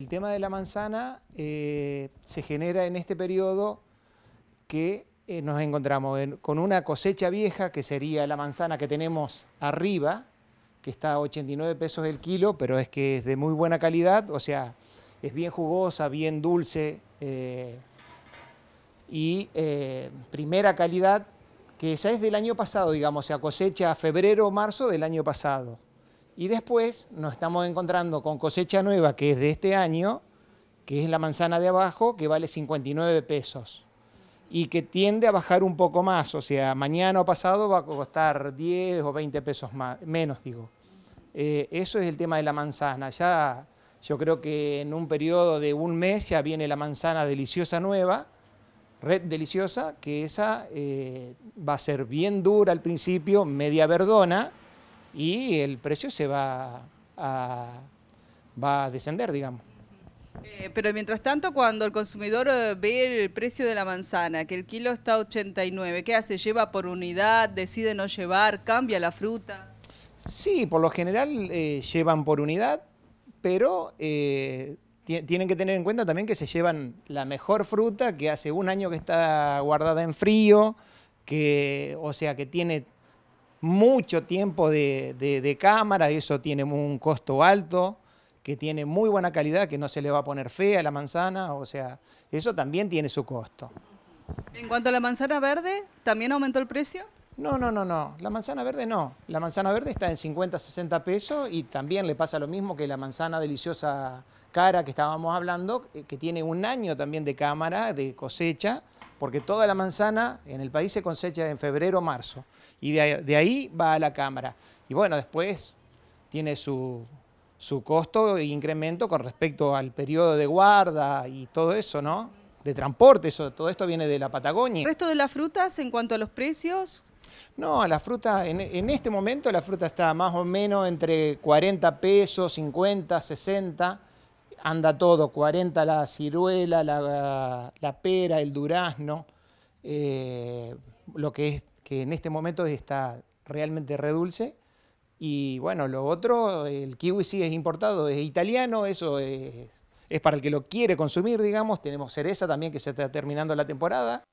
El tema de la manzana eh, se genera en este periodo que eh, nos encontramos con una cosecha vieja, que sería la manzana que tenemos arriba, que está a 89 pesos el kilo, pero es que es de muy buena calidad, o sea, es bien jugosa, bien dulce eh, y primera calidad, que ya es del año pasado, digamos, se sea, cosecha febrero o marzo del año pasado. Y después nos estamos encontrando con cosecha nueva, que es de este año, que es la manzana de abajo, que vale 59 pesos y que tiende a bajar un poco más, o sea, mañana o pasado va a costar 10 o 20 pesos más, menos, digo. Eh, eso es el tema de la manzana. Ya yo creo que en un periodo de un mes ya viene la manzana deliciosa nueva, red deliciosa, que esa eh, va a ser bien dura al principio, media verdona, y el precio se va a, va a descender, digamos. Eh, pero mientras tanto, cuando el consumidor eh, ve el precio de la manzana, que el kilo está 89, ¿qué hace? ¿Lleva por unidad? ¿Decide no llevar? ¿Cambia la fruta? Sí, por lo general eh, llevan por unidad, pero tienen que tener en cuenta también que se llevan la mejor fruta que hace un año que está guardada en frío, que, o sea, que tiene mucho tiempo de, cámara, eso tiene un costo alto, que tiene muy buena calidad, que no se le va a poner fea la manzana, o sea, eso también tiene su costo. En cuanto a la manzana verde, ¿también aumentó el precio? No, no, no, no. La manzana verde no. La manzana verde está en 50, 60 pesos y también le pasa lo mismo que la manzana deliciosa cara que estábamos hablando, eh, que tiene un año también de cámara, de cosecha, porque toda la manzana en el país se cosecha en febrero o marzo, y de, ahí va a la Cámara. Y bueno, después tiene su, costo e incremento con respecto al periodo de guarda y todo eso, ¿no? De transporte, todo esto viene de la Patagonia. ¿El resto de las frutas en cuanto a los precios? No, la fruta, en, en, este momento la fruta está más o menos entre 40 pesos, 50, 60 anda todo, 40 la ciruela, la, la pera, el durazno, eh, lo que es que en este momento está realmente redulce. Y bueno, lo otro, el kiwi sí es importado, es italiano, eso es, es para el que lo quiere consumir, digamos. Tenemos cereza también que se está terminando la temporada.